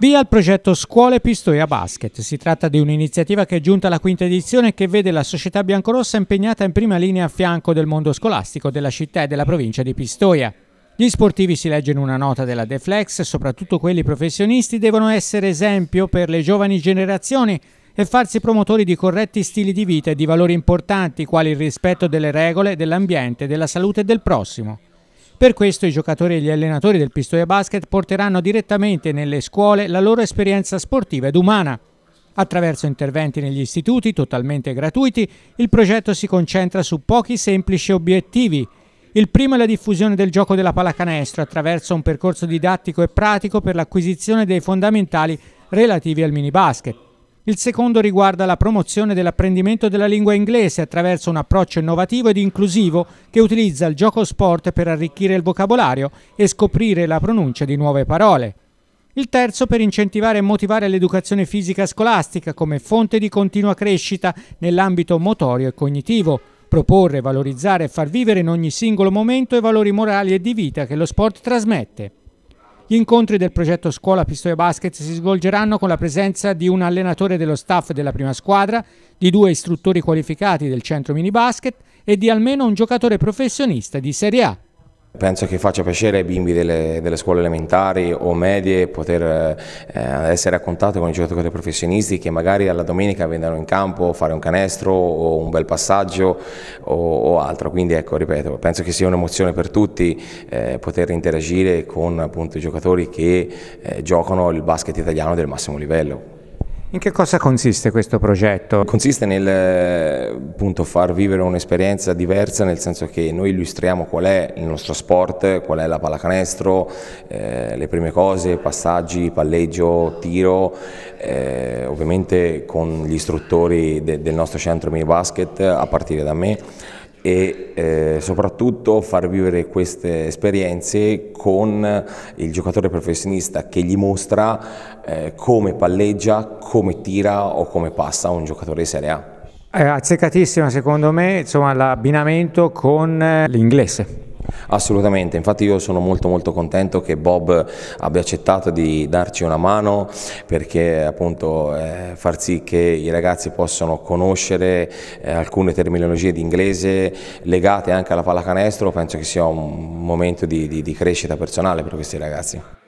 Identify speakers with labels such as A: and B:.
A: Via il progetto Scuole Pistoia Basket. Si tratta di un'iniziativa che è giunta alla quinta edizione e che vede la società biancorossa impegnata in prima linea a fianco del mondo scolastico della città e della provincia di Pistoia. Gli sportivi, si legge in una nota della Deflex, soprattutto quelli professionisti, devono essere esempio per le giovani generazioni e farsi promotori di corretti stili di vita e di valori importanti quali il rispetto delle regole, dell'ambiente, della salute e del prossimo. Per questo i giocatori e gli allenatori del Pistoia Basket porteranno direttamente nelle scuole la loro esperienza sportiva ed umana. Attraverso interventi negli istituti totalmente gratuiti, il progetto si concentra su pochi semplici obiettivi. Il primo è la diffusione del gioco della pallacanestro attraverso un percorso didattico e pratico per l'acquisizione dei fondamentali relativi al mini basket. Il secondo riguarda la promozione dell'apprendimento della lingua inglese attraverso un approccio innovativo ed inclusivo che utilizza il gioco sport per arricchire il vocabolario e scoprire la pronuncia di nuove parole. Il terzo per incentivare e motivare l'educazione fisica scolastica come fonte di continua crescita nell'ambito motorio e cognitivo. Proporre, valorizzare e far vivere in ogni singolo momento i valori morali e di vita che lo sport trasmette. Gli incontri del progetto Scuola Pistoia Basket si svolgeranno con la presenza di un allenatore dello staff della prima squadra, di due istruttori qualificati del centro mini basket e di almeno un giocatore professionista di Serie A.
B: Penso che faccia piacere ai bimbi delle, delle scuole elementari o medie poter eh, essere a contatto con i giocatori professionisti che magari alla domenica vengano in campo, fare un canestro o un bel passaggio o, o altro. Quindi ecco, ripeto, penso che sia un'emozione per tutti eh, poter interagire con appunto, i giocatori che eh, giocano il basket italiano del massimo livello. In che cosa consiste questo progetto? Consiste nel eh, appunto, far vivere un'esperienza diversa, nel senso che noi illustriamo qual è il nostro sport, qual è la pallacanestro, eh, le prime cose, passaggi, palleggio, tiro, eh, ovviamente con gli istruttori de del nostro centro mini basket a partire da me e eh, soprattutto far vivere queste esperienze con il giocatore professionista che gli mostra eh, come palleggia, come tira o come passa un giocatore di Serie A. È eh, azzeccatissima secondo me
A: l'abbinamento con eh, l'inglese
B: Assolutamente, infatti io sono molto molto contento che Bob abbia accettato di darci una mano perché appunto eh, far sì che i ragazzi possano conoscere eh, alcune terminologie di inglese legate anche alla pallacanestro penso che sia un momento di, di, di crescita personale per questi ragazzi.